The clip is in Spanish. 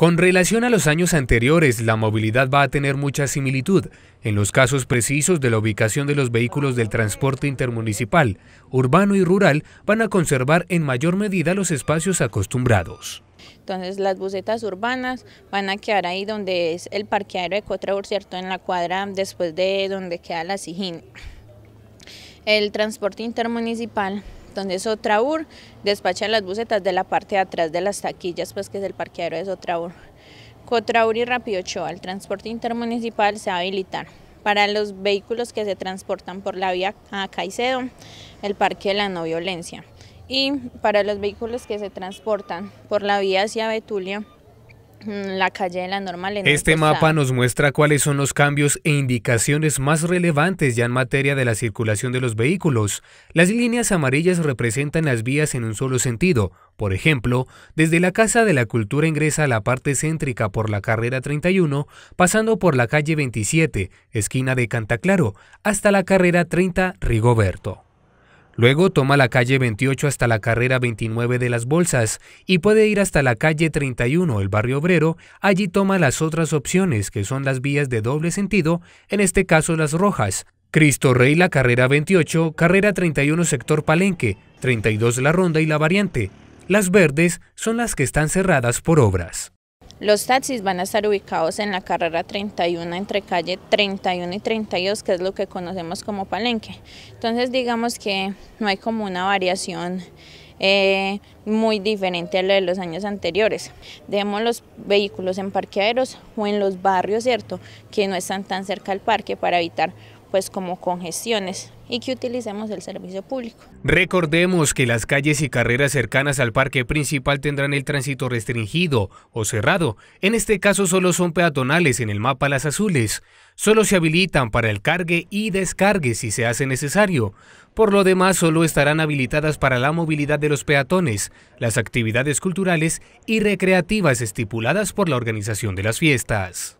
Con relación a los años anteriores, la movilidad va a tener mucha similitud en los casos precisos de la ubicación de los vehículos del transporte intermunicipal, urbano y rural van a conservar en mayor medida los espacios acostumbrados. Entonces las busetas urbanas van a quedar ahí donde es el parqueadero de por ¿cierto? En la cuadra después de donde queda la Sijín. El transporte intermunicipal donde es Otraur despachan las bucetas de la parte de atrás de las taquillas, pues que es el parqueadero de Otraur, Cotraur y Rapiochoa, el transporte intermunicipal se va a habilitar para los vehículos que se transportan por la vía a Caicedo, el Parque de la No Violencia, y para los vehículos que se transportan por la vía hacia Betulia, Mm, la calle la normal. este mapa nos muestra cuáles son los cambios e indicaciones más relevantes ya en materia de la circulación de los vehículos. Las líneas amarillas representan las vías en un solo sentido. Por ejemplo, desde la Casa de la Cultura ingresa a la parte céntrica por la carrera 31, pasando por la calle 27, esquina de Cantaclaro, hasta la carrera 30 Rigoberto. Luego toma la calle 28 hasta la carrera 29 de las Bolsas y puede ir hasta la calle 31, el barrio obrero. Allí toma las otras opciones, que son las vías de doble sentido, en este caso las rojas. Cristo Rey, la carrera 28, carrera 31, sector Palenque, 32 la ronda y la variante. Las verdes son las que están cerradas por obras. Los taxis van a estar ubicados en la carrera 31 entre calle 31 y 32, que es lo que conocemos como Palenque. Entonces digamos que no hay como una variación eh, muy diferente a la de los años anteriores. Dejemos los vehículos en parqueaderos o en los barrios, ¿cierto? Que no están tan cerca al parque para evitar pues como congestiones y que utilicemos el servicio público. Recordemos que las calles y carreras cercanas al parque principal tendrán el tránsito restringido o cerrado. En este caso solo son peatonales en el mapa Las Azules. Solo se habilitan para el cargue y descargue si se hace necesario. Por lo demás, solo estarán habilitadas para la movilidad de los peatones, las actividades culturales y recreativas estipuladas por la organización de las fiestas.